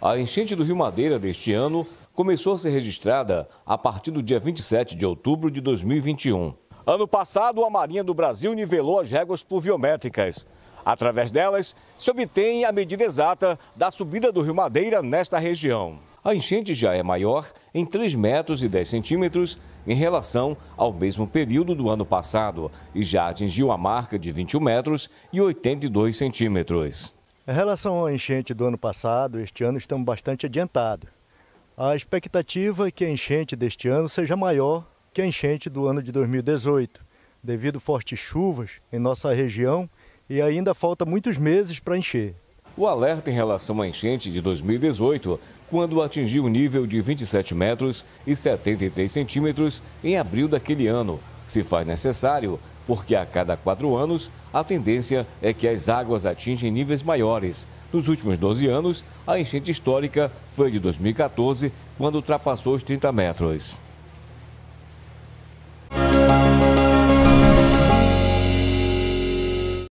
A enchente do Rio Madeira deste ano começou a ser registrada a partir do dia 27 de outubro de 2021. Ano passado, a Marinha do Brasil nivelou as réguas pluviométricas. Através delas, se obtém a medida exata da subida do Rio Madeira nesta região. A enchente já é maior em 3 metros e 10 centímetros em relação ao mesmo período do ano passado e já atingiu a marca de 21 metros e 82 centímetros. Em relação à enchente do ano passado, este ano estamos bastante adiantados. A expectativa é que a enchente deste ano seja maior que a enchente do ano de 2018, devido fortes chuvas em nossa região e ainda falta muitos meses para encher. O alerta em relação à enchente de 2018, quando atingiu o nível de 27 metros e 73 centímetros em abril daquele ano, se faz necessário porque a cada quatro anos a tendência é que as águas atingem níveis maiores. Nos últimos 12 anos, a enchente histórica foi de 2014, quando ultrapassou os 30 metros.